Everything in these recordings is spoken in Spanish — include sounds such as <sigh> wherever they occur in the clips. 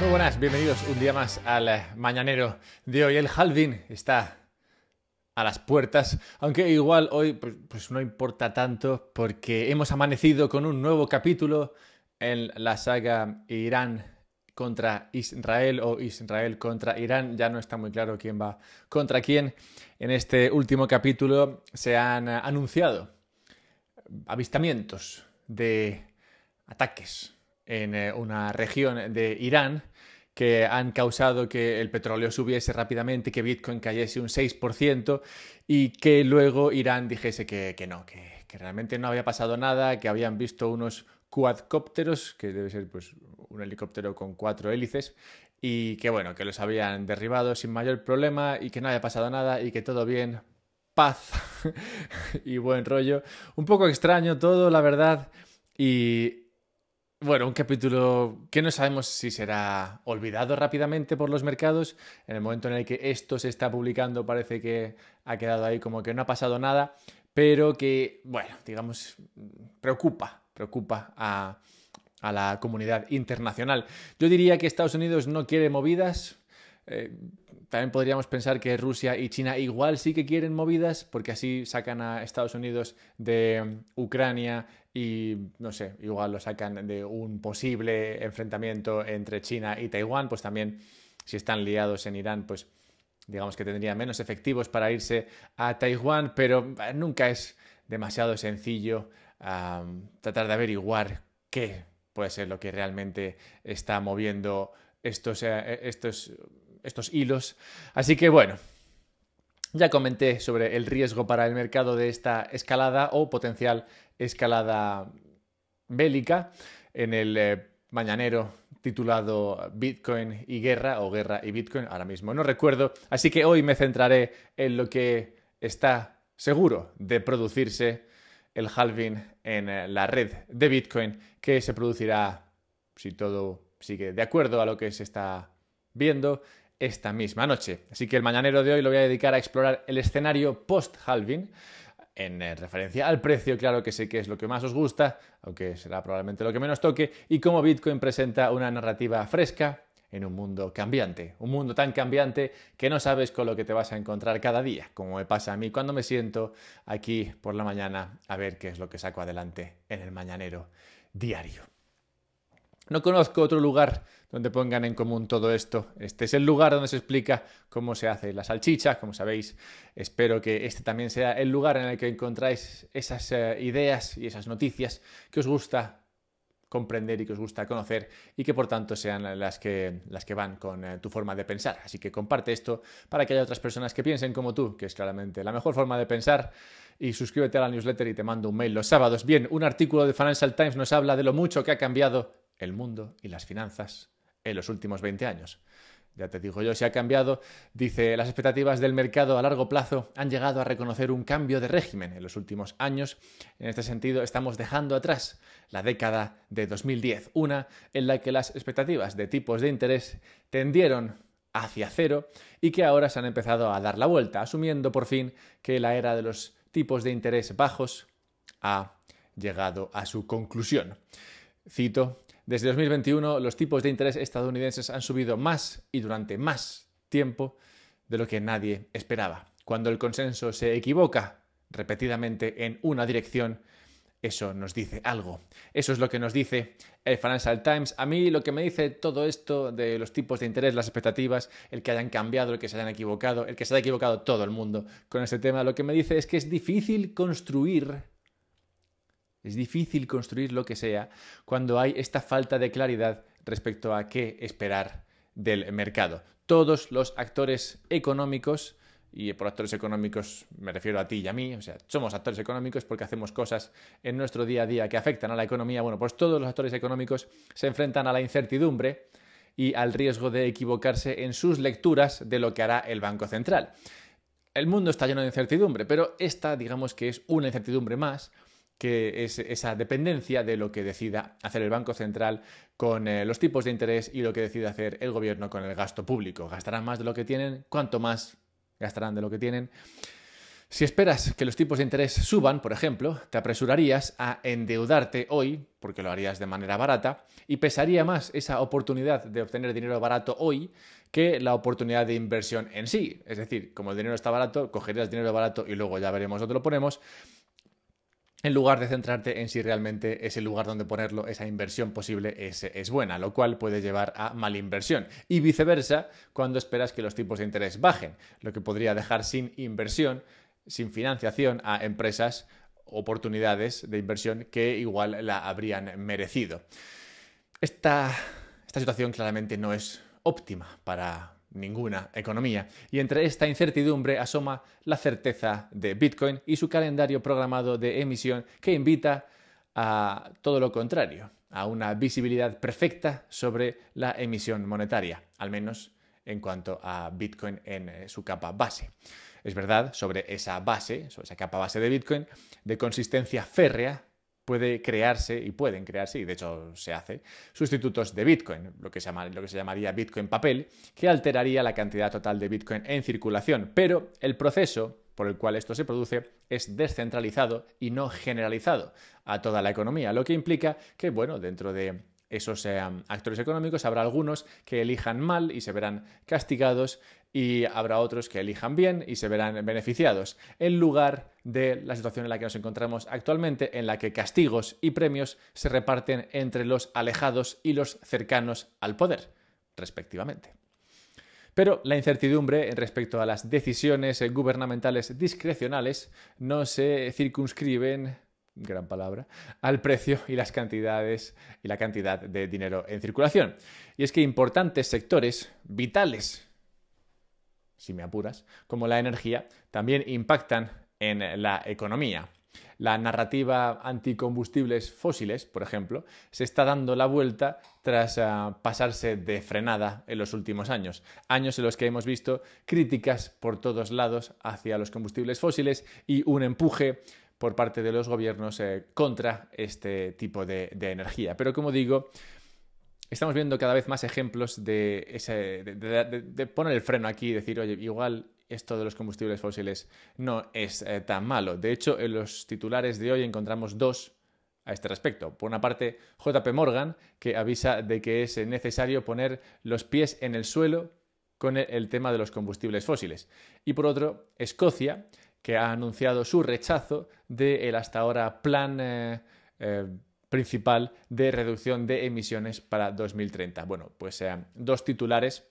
Muy buenas, bienvenidos un día más al eh, mañanero de hoy. El Halvin está a las puertas, aunque igual hoy pues, pues no importa tanto porque hemos amanecido con un nuevo capítulo en la saga Irán contra Israel o Israel contra Irán. Ya no está muy claro quién va contra quién. En este último capítulo se han eh, anunciado avistamientos de ataques en eh, una región de Irán que han causado que el petróleo subiese rápidamente, que Bitcoin cayese un 6% y que luego Irán dijese que, no, que, realmente no había pasado nada, que habían visto unos cuadcópteros, que debe ser pues, un helicóptero con cuatro hélices, y que bueno, que los habían derribado sin mayor problema y que no había pasado nada y que todo bien, paz <laughs> y buen rollo. Un poco extraño todo, la verdad, y bueno, un capítulo que no sabemos si será olvidado rápidamente por los mercados. En el momento en el que esto se está publicando parece que ha quedado ahí como que no ha pasado nada, pero que, bueno, digamos, preocupa, preocupa a, la comunidad internacional. Yo diría que Estados Unidos no quiere movidas. Eh, también podríamos pensar que Rusia y China igual sí que quieren movidas, porque así sacan a Estados Unidos de Ucrania y no sé, igual lo sacan de un posible enfrentamiento entre China y Taiwán, pues también si están liados en Irán, pues digamos que tendría menos efectivos para irse a Taiwán, pero eh, nunca es demasiado sencillo tratar de averiguar qué puede ser lo que realmente está moviendo estos, eh, eh, estos, estos hilos. Así que bueno, ya comenté sobre el riesgo para el mercado de esta escalada o potencial escalada bélica en el eh, mañanero titulado Bitcoin y guerra o guerra y Bitcoin, ahora mismo no recuerdo, así que hoy me centraré en lo que está seguro de producirse el halving en eh, la red de Bitcoin que se producirá, si todo sigue de acuerdo a lo que se está viendo, esta misma noche. Así que el mañanero de hoy lo voy a dedicar a explorar el escenario post-halving en eh, referencia al precio, claro que sé que es lo que más os gusta, aunque será probablemente lo que menos toque, y cómo Bitcoin presenta una narrativa fresca en un mundo cambiante, un mundo tan cambiante que no sabes con lo que te vas a encontrar cada día, como me pasa a mí cuando me siento aquí por la mañana a ver qué es lo que saco adelante en el mañanero diario. No conozco otro lugar donde pongan en común todo esto. Este es el lugar donde se explica cómo se hace la salchicha, como sabéis. Espero que este también sea el lugar en el que encontráis esas eh, ideas y esas noticias que os gusta comprender y que os gusta conocer y que por tanto sean las que, van con eh, tu forma de pensar. Así que comparte esto para que haya otras personas que piensen como tú, que es claramente la mejor forma de pensar. Y suscríbete a la newsletter y te mando un mail los sábados. Bien, un artículo de Financial Times nos habla de lo mucho que ha cambiado el mundo y las finanzas en los últimos 20 años. Ya te digo yo, se ha cambiado. Dice, las expectativas del mercado a largo plazo han llegado a reconocer un cambio de régimen en los últimos años. En este sentido, estamos dejando atrás la década de 2010, una en la que las expectativas de tipos de interés tendieron hacia cero y que ahora se han empezado a dar la vuelta, asumiendo por fin que la era de los tipos de interés bajos ha llegado a su conclusión. Cito, desde 2021 los tipos de interés estadounidenses han subido más y durante más tiempo de lo que nadie esperaba. Cuando el consenso se equivoca repetidamente en una dirección, eso nos dice algo. Eso es lo que nos dice el Financial Times. A mí lo que me dice todo esto de los tipos de interés, las expectativas, el que hayan cambiado, el que se hayan equivocado, el que se haya equivocado todo el mundo con este tema, lo que me dice es que es difícil construir es difícil construir lo que sea cuando hay esta falta de claridad respecto a qué esperar del mercado. Todos los actores económicos, y por actores económicos me refiero a ti y a mí, o sea, somos actores económicos porque hacemos cosas en nuestro día a día que afectan a la economía, bueno, pues todos los actores económicos se enfrentan a la incertidumbre y al riesgo de equivocarse en sus lecturas de lo que hará el Banco Central. El mundo está lleno de incertidumbre, pero esta digamos que es una incertidumbre más, que es esa dependencia de lo que decida hacer el Banco Central con eh, los tipos de interés y lo que decida hacer el gobierno con el gasto público. Gastarán más de lo que tienen, cuanto más gastarán de lo que tienen. Si esperas que los tipos de interés suban, por ejemplo, te apresurarías a endeudarte hoy, porque lo harías de manera barata, y pesaría más esa oportunidad de obtener dinero barato hoy que la oportunidad de inversión en sí. Es decir, como el dinero está barato, cogerías dinero barato y luego ya veremos dónde lo ponemos, en lugar de centrarte en si realmente ese lugar donde ponerlo, esa inversión posible es, buena, lo cual puede llevar a mala inversión. Y viceversa, cuando esperas que los tipos de interés bajen, lo que podría dejar sin inversión, sin financiación a empresas oportunidades de inversión que igual la habrían merecido. esta situación claramente no es óptima para ninguna economía. Y entre esta incertidumbre asoma la certeza de Bitcoin y su calendario programado de emisión que invita a todo lo contrario, a una visibilidad perfecta sobre la emisión monetaria, al menos en cuanto a Bitcoin en eh, su capa base. Es verdad, sobre esa base, sobre esa capa base de Bitcoin, de consistencia férrea, puede crearse y pueden crearse, y de hecho se hace, sustitutos de Bitcoin, lo que, se llamaría Bitcoin papel, que alteraría la cantidad total de Bitcoin en circulación. Pero el proceso por el cual esto se produce es descentralizado y no generalizado a toda la economía, lo que implica que, bueno, dentro de esos eh, actores económicos habrá algunos que elijan mal y se verán castigados y habrá otros que elijan bien y se verán beneficiados, en lugar de la situación en la que nos encontramos actualmente, en la que castigos y premios se reparten entre los alejados y los cercanos al poder, respectivamente. Pero la incertidumbre respecto a las decisiones gubernamentales discrecionales no se circunscriben gran palabra, al precio y las cantidades y la cantidad de dinero en circulación. Y es que importantes sectores vitales si me apuras, como la energía, también impactan en la economía. La narrativa anticombustibles fósiles, por ejemplo, se está dando la vuelta tras ah, pasarse de frenada en los últimos años. Años en los que hemos visto críticas por todos lados hacia los combustibles fósiles y un empuje por parte de los gobiernos eh, contra este tipo de energía. Pero como digo, estamos viendo cada vez más ejemplos de, poner el freno aquí y decir, oye, igual esto de los combustibles fósiles no es eh, tan malo. De hecho, en los titulares de hoy encontramos dos a este respecto. Por una parte, JP Morgan, que avisa de que es necesario poner los pies en el suelo con el tema de los combustibles fósiles. Y por otro, Escocia, que ha anunciado su rechazo del hasta ahora plan... Eh, eh, principal de reducción de emisiones para 2030. Bueno, pues sean dos titulares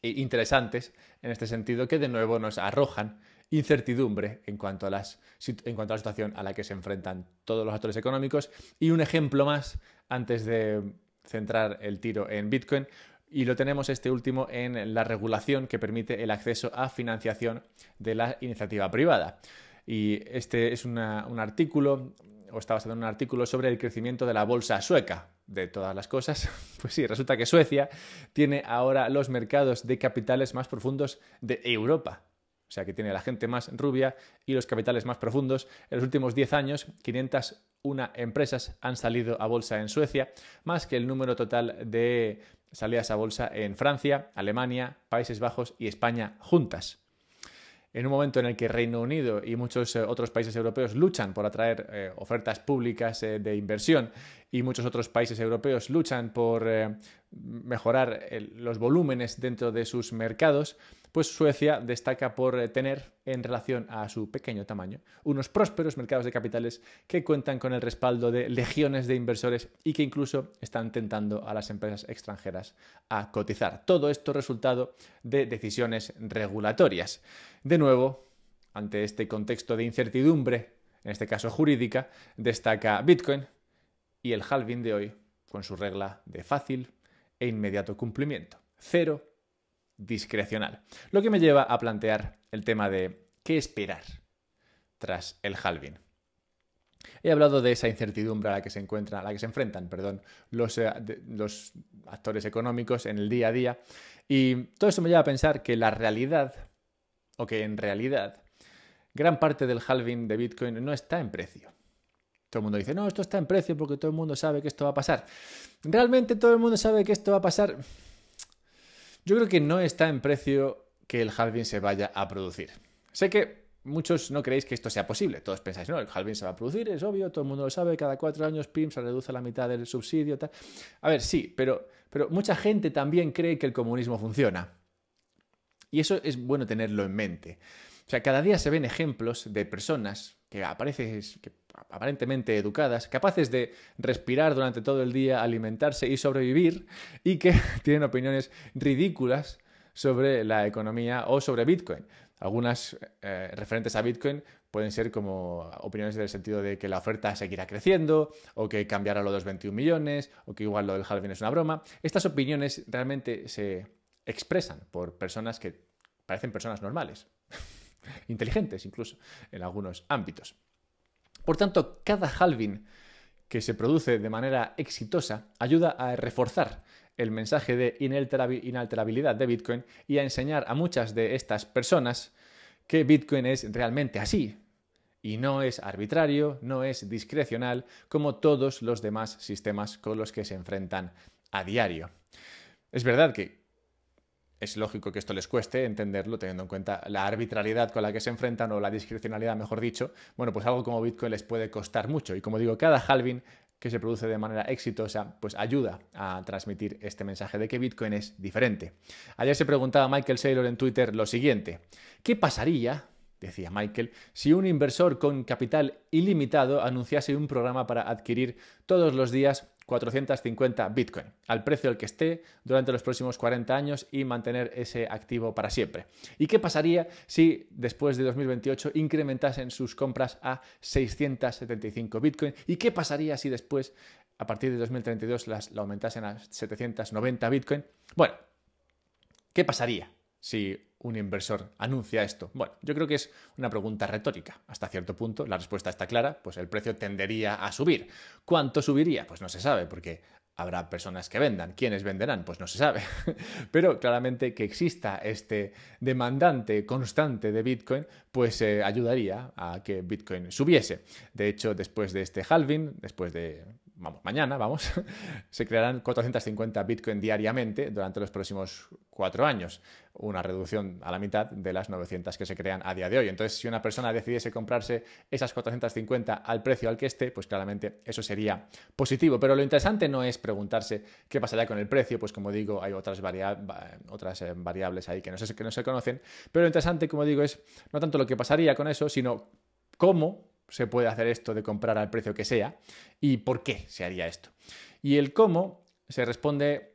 interesantes en este sentido que de nuevo nos arrojan incertidumbre en cuanto, a las, en cuanto a la situación a la que se enfrentan todos los actores económicos. Y un ejemplo más antes de centrar el tiro en Bitcoin. Y lo tenemos este último en la regulación que permite el acceso a financiación de la iniciativa privada. Y este es un artículo o está basado un artículo sobre el crecimiento de la bolsa sueca. De todas las cosas, <laughs> pues sí, resulta que Suecia tiene ahora los mercados de capitales más profundos de Europa. O sea, que tiene la gente más rubia y los capitales más profundos. En los últimos 10 años, 501 empresas han salido a bolsa en Suecia, más que el número total de salidas a bolsa en Francia, Alemania, Países Bajos y España juntas en un momento en el que Reino Unido y muchos eh, otros países europeos luchan por atraer eh, ofertas públicas eh, de inversión y muchos otros países europeos luchan por mejorar los volúmenes dentro de sus mercados, pues Suecia destaca por eh, tener, en relación a su pequeño tamaño, unos prósperos mercados de capitales que cuentan con el respaldo de legiones de inversores y que incluso están tentando a las empresas extranjeras a cotizar. Todo esto resultado de decisiones regulatorias. De nuevo, ante este contexto de incertidumbre, en este caso jurídica, destaca Bitcoin y el halving de hoy con su regla de fácil e inmediato cumplimiento. Cero discrecional. Lo que me lleva a plantear el tema de qué esperar tras el halving. He hablado de esa incertidumbre a la que se encuentran, a la que se enfrentan, perdón, los, eh, actores económicos en el día a día. Y todo eso me lleva a pensar que la realidad, o que en realidad, gran parte del halving de Bitcoin no está en precio. Todo el mundo dice, no, esto está en precio porque todo el mundo sabe que esto va a pasar. ¿Realmente todo el mundo sabe que esto va a pasar? Yo creo que no está en precio que el halving se vaya a producir. Sé que muchos no creéis que esto sea posible. Todos pensáis, no, el halving se va a producir, es obvio, todo el mundo lo sabe, cada cuatro años PIM se reduce a la mitad del subsidio, tal. A ver, sí, pero, pero mucha gente también cree que el comunismo funciona. Y eso es bueno tenerlo en mente. O sea, cada día se ven ejemplos de personas que, apareces, aparentemente educadas, capaces de respirar durante todo el día, alimentarse y sobrevivir, y que <laughs> tienen opiniones ridículas sobre la economía o sobre Bitcoin. Algunas eh, referentes a Bitcoin pueden ser como opiniones en el sentido de que la oferta seguirá creciendo, o que cambiará lo de los 21 millones, o que igual lo del halving es una broma. Estas opiniones realmente se expresan por personas que parecen personas normales. <laughs> inteligentes incluso en algunos ámbitos. Por tanto, cada halving que se produce de manera exitosa ayuda a reforzar el mensaje de inalterabilidad de Bitcoin y a enseñar a muchas de estas personas que Bitcoin es realmente así y no es arbitrario, no es discrecional como todos los demás sistemas con los que se enfrentan a diario. Es verdad que es lógico que esto les cueste entenderlo, teniendo en cuenta la arbitrariedad con la que se enfrentan o la discrecionalidad, mejor dicho. Bueno, pues algo como Bitcoin les puede costar mucho. Y como digo, cada halving que se produce de manera exitosa, pues ayuda a transmitir este mensaje de que Bitcoin es diferente. Ayer se preguntaba Michael Saylor en Twitter lo siguiente, ¿qué pasaría, decía Michael, si un inversor con capital ilimitado anunciase un programa para adquirir todos los días 450 Bitcoin, al precio al que esté durante los próximos 40 años y mantener ese activo para siempre. ¿Y qué pasaría si después de 2028 incrementasen sus compras a 675 Bitcoin? ¿Y qué pasaría si después, a partir de 2032, las, aumentasen a 790 Bitcoin? Bueno, ¿qué pasaría? si un inversor anuncia esto? Bueno, yo creo que es una pregunta retórica. Hasta cierto punto la respuesta está clara, pues el precio tendería a subir. ¿Cuánto subiría? Pues no se sabe, porque habrá personas que vendan. ¿Quiénes venderán? Pues no se sabe. <laughs> Pero claramente que exista este demandante constante de Bitcoin, pues eh, ayudaría a que Bitcoin subiese. De hecho, después de este halving, después de vamos, mañana, vamos, <laughs> se crearán 450 Bitcoin diariamente durante los próximos cuatro años, una reducción a la mitad de las 900 que se crean a día de hoy. Entonces, si una persona decidiese comprarse esas 450 al precio al que esté, pues claramente eso sería positivo. Pero lo interesante no es preguntarse qué pasaría con el precio, pues como digo, hay otras, eh, variables ahí que no, que no se conocen, pero lo interesante, como digo, es no tanto lo que pasaría con eso, sino cómo se puede hacer esto de comprar al precio que sea y por qué se haría esto. Y el cómo se responde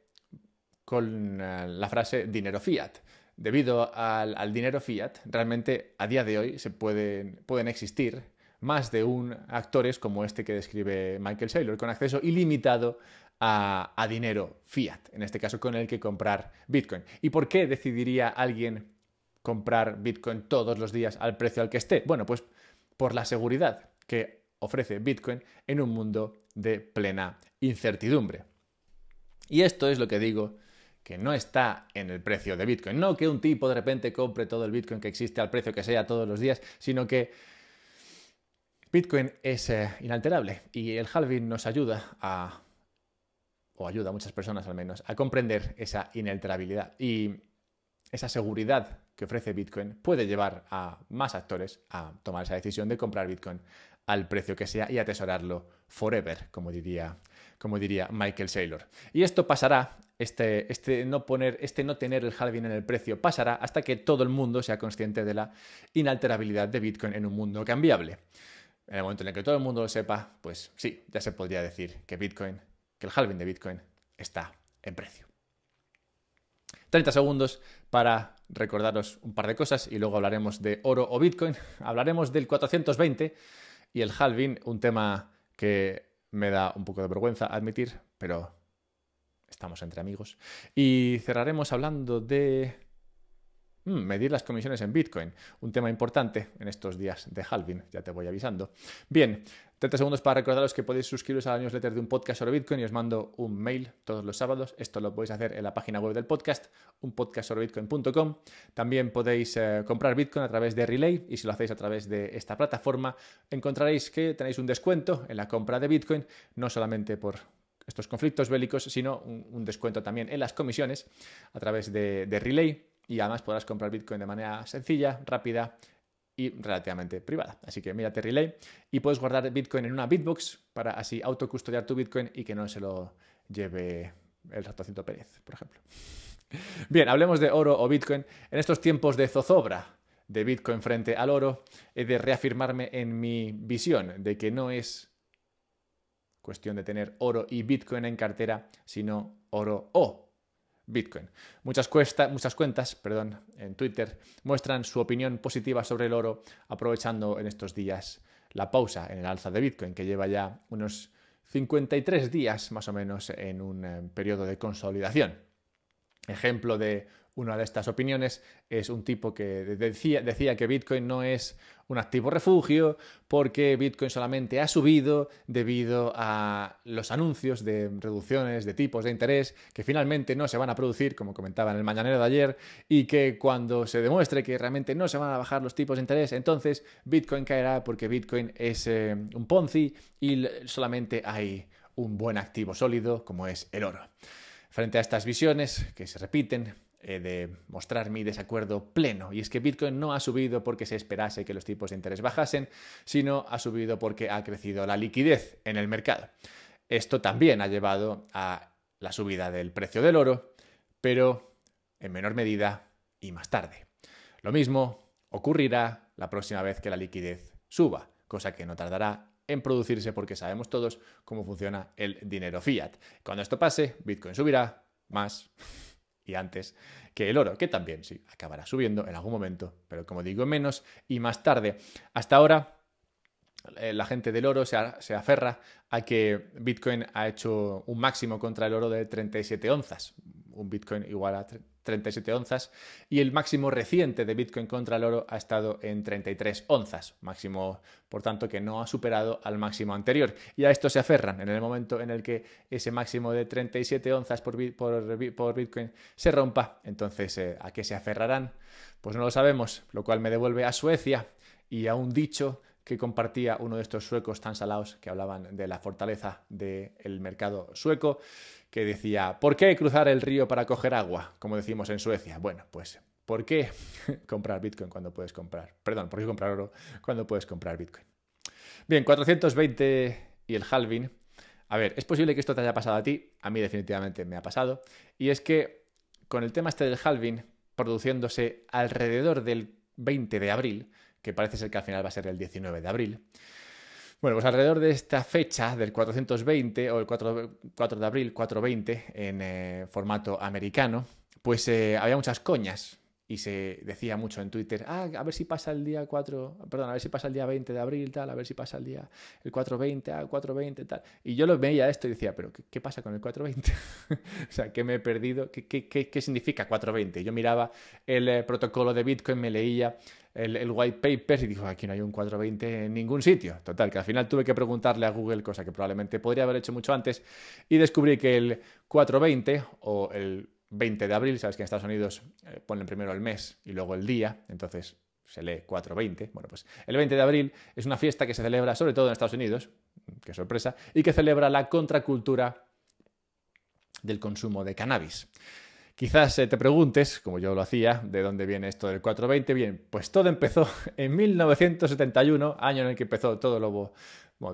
con eh, la frase dinero fiat. Debido al, dinero fiat, realmente a día de hoy se pueden, pueden existir más de un actores como este que describe Michael Saylor, con acceso ilimitado a, a, dinero fiat, en este caso con el que comprar Bitcoin. ¿Y por qué decidiría alguien comprar Bitcoin todos los días al precio al que esté? Bueno, pues por la seguridad que ofrece Bitcoin en un mundo de plena incertidumbre. Y esto es lo que digo que no está en el precio de Bitcoin. No que un tipo de repente compre todo el Bitcoin que existe al precio que sea todos los días, sino que Bitcoin es eh, inalterable y el halving nos ayuda a, o ayuda a muchas personas al menos, a comprender esa inalterabilidad y esa seguridad que ofrece Bitcoin puede llevar a más actores a tomar esa decisión de comprar Bitcoin al precio que sea y atesorarlo forever, como diría, como diría Michael Saylor. Y esto pasará, este, este, no poner, este no tener el halving en el precio pasará hasta que todo el mundo sea consciente de la inalterabilidad de Bitcoin en un mundo cambiable. En el momento en el que todo el mundo lo sepa, pues sí, ya se podría decir que Bitcoin, que el halving de Bitcoin está en precio. 30 segundos para recordaros un par de cosas y luego hablaremos de oro o Bitcoin. <laughs> Hablaremos del 420 y el halving, un tema que me da un poco de vergüenza admitir, pero estamos entre amigos. Y cerraremos hablando de Mm, medir las comisiones en Bitcoin, un tema importante en estos días de halving, ya te voy avisando. Bien, 30 segundos para recordaros que podéis suscribiros a la newsletter de un podcast sobre Bitcoin y os mando un mail todos los sábados. Esto lo podéis hacer en la página web del podcast, unpodcastsobrebitcoin.com. También podéis eh, comprar Bitcoin a través de Relay y si lo hacéis a través de esta plataforma encontraréis que tenéis un descuento en la compra de Bitcoin, no solamente por estos conflictos bélicos, sino un, descuento también en las comisiones a través de Relay y además podrás comprar Bitcoin de manera sencilla, rápida y relativamente privada. Así que mírate Relay y puedes guardar Bitcoin en una Bitbox para así autocustodiar tu Bitcoin y que no se lo lleve el ratocito Pérez, por ejemplo. <laughs> Bien, hablemos de oro o Bitcoin. En estos tiempos de zozobra de Bitcoin frente al oro, he de reafirmarme en mi visión de que no es cuestión de tener oro y Bitcoin en cartera, sino oro o Bitcoin. Muchas, muchas cuentas en Twitter muestran su opinión positiva sobre el oro, aprovechando en estos días la pausa en el alza de Bitcoin, que lleva ya unos 53 días más o menos en un eh, periodo de consolidación. Ejemplo de una de estas opiniones es un tipo que decía, decía que Bitcoin no es un activo refugio, porque Bitcoin solamente ha subido debido a los anuncios de reducciones de tipos de interés que finalmente no se van a producir, como comentaba en el mañanero de ayer, y que cuando se demuestre que realmente no se van a bajar los tipos de interés, entonces Bitcoin caerá porque Bitcoin es eh, un Ponzi y solamente hay un buen activo sólido como es el oro. Frente a estas visiones que se repiten, eh, de mostrar mi desacuerdo pleno. Y es que Bitcoin no ha subido porque se esperase que los tipos de interés bajasen, sino ha subido porque ha crecido la liquidez en el mercado. Esto también ha llevado a la subida del precio del oro, pero en menor medida y más tarde. Lo mismo ocurrirá la próxima vez que la liquidez suba, cosa que no tardará en producirse porque sabemos todos cómo funciona el dinero fiat. Cuando esto pase, Bitcoin subirá más y antes que el oro, que también sí acabará subiendo en algún momento, pero como digo, menos y más tarde. Hasta ahora eh, la gente del oro se, se, aferra a que Bitcoin ha hecho un máximo contra el oro de 37 onzas. Un Bitcoin igual a 37 onzas y el máximo reciente de Bitcoin contra el oro ha estado en 33 onzas, máximo por tanto que no ha superado al máximo anterior. Y a esto se aferran en el momento en el que ese máximo de 37 onzas por, por, por Bitcoin se rompa. Entonces, eh, ¿a qué se aferrarán? Pues no lo sabemos, lo cual me devuelve a Suecia y a un dicho que compartía uno de estos suecos tan salados que hablaban de la fortaleza del mercado sueco, que decía, ¿por qué cruzar el río para coger agua? Como decimos en Suecia. Bueno, pues, ¿por qué <laughs> comprar Bitcoin cuando puedes comprar? Perdón, ¿por qué comprar oro cuando puedes comprar Bitcoin? Bien, 420 y el halving. A ver, es posible que esto te haya pasado a ti, a mí definitivamente me ha pasado, y es que con el tema este del halving, produciéndose alrededor del 20 de abril, que parece ser que al final va a ser el 19 de abril. Bueno, pues alrededor de esta fecha, del 420 o el 4, de abril, 420, en eh, formato americano, pues eh, había muchas coñas y se decía mucho en Twitter, ah, a ver si pasa el día 4, perdón, a ver si pasa el día 20 de abril, tal, a ver si pasa el día el 420, ah, 420, tal. Y yo lo veía esto y decía, pero ¿qué, pasa con el 420? <laughs> o sea, ¿qué me he perdido? ¿Qué, qué, qué, significa 420? Yo miraba el eh, protocolo de Bitcoin, me leía el, el, white paper y dijo, aquí no hay un 420 en ningún sitio. Total, que al final tuve que preguntarle a Google, cosa que probablemente podría haber hecho mucho antes, y descubrí que el 420 o el 20 de abril, sabes que en Estados Unidos eh, ponen primero el mes y luego el día, entonces se lee 420. Bueno, pues el 20 de abril es una fiesta que se celebra sobre todo en Estados Unidos, qué sorpresa, y que celebra la contracultura del consumo de cannabis. Quizás eh, te preguntes, como yo lo hacía, de dónde viene esto del 420. Bien, pues todo empezó <laughs> en 1971, año en el que empezó todo lo,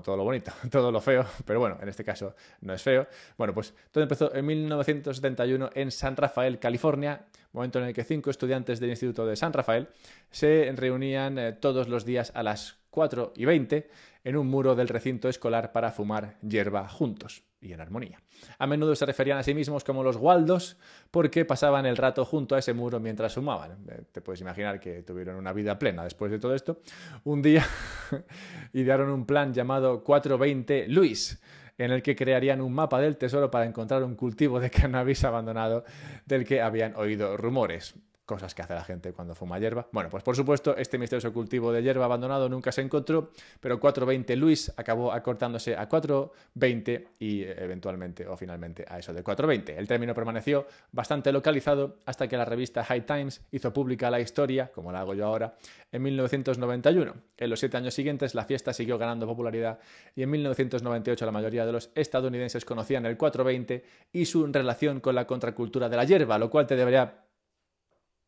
todo lo bonito, <laughs> todo lo feo, pero bueno, en este caso no es feo. Bueno, pues todo empezó en 1971 en San Rafael, California, momento en el que cinco estudiantes del Instituto de San Rafael se reunían eh, todos los días a las 4 y 20 en un muro del recinto escolar para fumar hierba juntos y en armonía. A menudo se referían a sí mismos como los Waldos porque pasaban el rato junto a ese muro mientras fumaban. Eh, te puedes imaginar que tuvieron una vida plena después de todo esto. Un día <laughs> idearon un plan llamado 420 Luis en el que crearían un mapa del tesoro para encontrar un cultivo de cannabis abandonado del que habían oído rumores cosas que hace la gente cuando fuma hierba. Bueno, pues por supuesto, este misterioso cultivo de hierba abandonado nunca se encontró, pero 420 Luis acabó acortándose a 420 y eh, eventualmente o finalmente a eso de 420. El término permaneció bastante localizado hasta que la revista High Times hizo pública la historia, como la hago yo ahora, en 1991. En los siete años siguientes la fiesta siguió ganando popularidad y en 1998 la mayoría de los estadounidenses conocían el 420 y su relación con la contracultura de la hierba, lo cual te debería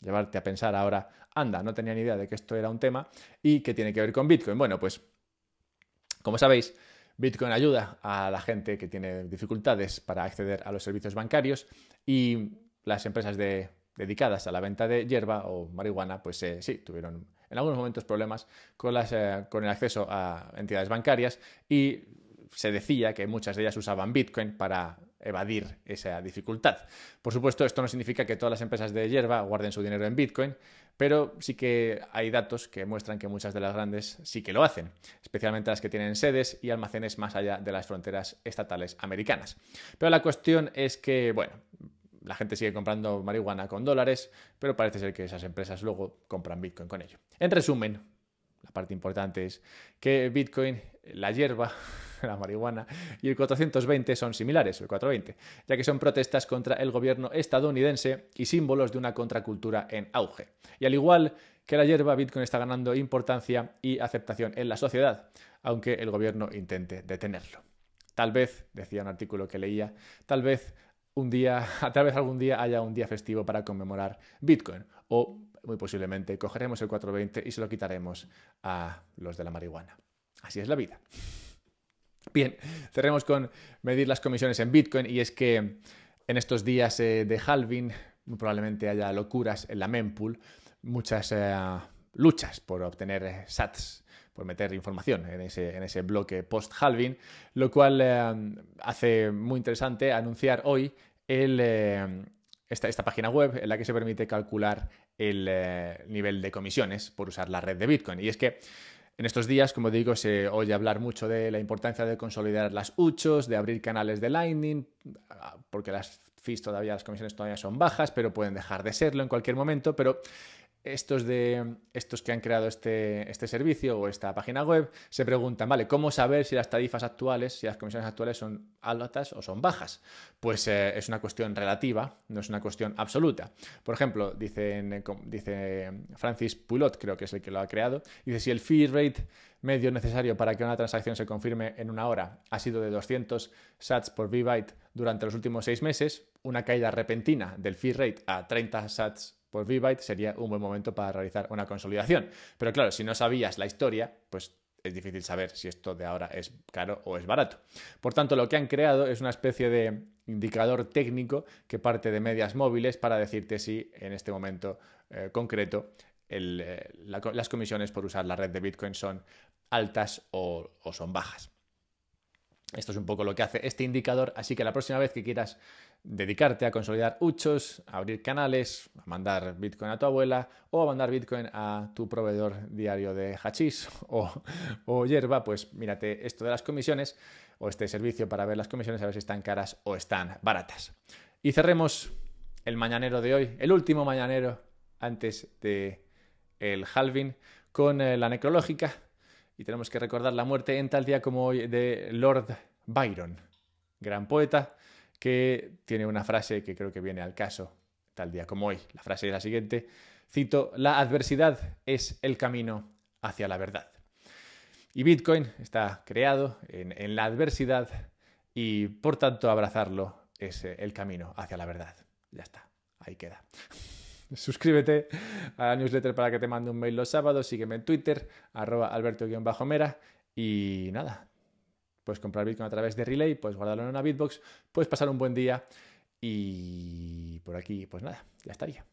llevarte a pensar ahora, anda, no tenía ni idea de que esto era un tema y que tiene que ver con Bitcoin. Bueno, pues como sabéis, Bitcoin ayuda a la gente que tiene dificultades para acceder a los servicios bancarios y las empresas dedicadas a la venta de hierba o marihuana, pues eh, sí, tuvieron en algunos momentos problemas eh, con el acceso a entidades bancarias y se decía que muchas de ellas usaban Bitcoin para evadir esa dificultad. Por supuesto, esto no significa que todas las empresas de hierba guarden su dinero en Bitcoin, pero sí que hay datos que muestran que muchas de las grandes sí que lo hacen, especialmente las que tienen sedes y almacenes más allá de las fronteras estatales americanas. Pero la cuestión es que, bueno, la gente sigue comprando marihuana con dólares, pero parece ser que esas empresas luego compran Bitcoin con ello. En resumen, la parte importante es que Bitcoin la hierba, <laughs> la marihuana, y el 420 son similares, el 420, ya que son protestas contra el gobierno estadounidense y símbolos de una contracultura en auge. Y al igual que la hierba, Bitcoin está ganando importancia y aceptación en la sociedad, aunque el gobierno intente detenerlo. Tal vez, decía un artículo que leía, tal vez un día, <laughs> tal vez algún día haya un día festivo para conmemorar Bitcoin o muy posiblemente cogeremos el 420 y se lo quitaremos a los de la marihuana. Así es la vida. Bien, cerremos con medir las comisiones en Bitcoin y es que en estos días eh, de halving probablemente haya locuras en la mempool, muchas eh, luchas por obtener eh, sats, por meter información en ese, bloque post-halving, lo cual hace muy interesante anunciar hoy esta, esta, página web en la que se permite calcular el nivel de comisiones por usar la red de Bitcoin. Y es que en estos días, como digo, se oye hablar mucho de la importancia de consolidar las UCHOs, de abrir canales de Lightning, porque las FIS todavía, las comisiones todavía son bajas, pero pueden dejar de serlo en cualquier momento, pero estos, de, estos que han creado este, este servicio o esta página web se preguntan, vale, ¿cómo saber si las tarifas actuales, si las comisiones actuales son altas o son bajas? Pues eh, es una cuestión relativa, no es una cuestión absoluta. Por ejemplo, dicen, eh, dice Francis Pulot, creo que es el que lo ha creado, dice si el fee rate medio necesario para que una transacción se confirme en una hora ha sido de 200 sats por v byte durante los últimos seis meses, una caída repentina del fee rate a 30 sats pues VByte sería un buen momento para realizar una consolidación. Pero claro, si no sabías la historia, pues es difícil saber si esto de ahora es caro o es barato. Por tanto, lo que han creado es una especie de indicador técnico que parte de medias móviles para decirte si en este momento eh, concreto eh, las comisiones por usar la red de Bitcoin son altas o son bajas. Esto es un poco lo que hace este indicador, así que la próxima vez que quieras dedicarte a consolidar huchos, a abrir canales, a mandar Bitcoin a tu abuela o a mandar Bitcoin a tu proveedor diario de hachís <laughs> o, hierba, pues mírate esto de las comisiones o este servicio para ver las comisiones, a ver si están caras o están baratas. Y cerremos el mañanero de hoy, el último mañanero antes de el halving, con eh, la necrológica y tenemos que recordar la muerte en tal día como hoy de Lord Byron, gran poeta, que tiene una frase que creo que viene al caso tal día como hoy. La frase es la siguiente, cito, la adversidad es el camino hacia la verdad. Y Bitcoin está creado en, en la adversidad y por tanto abrazarlo es eh, el camino hacia la verdad. Ya está, ahí queda suscríbete a la newsletter para que te mande un mail los sábados, sígueme en Twitter, arroba alberto-mera y nada, puedes comprar Bitcoin a través de Relay, puedes guardarlo en una Bitbox, puedes pasar un buen día y por aquí pues nada, ya estaría.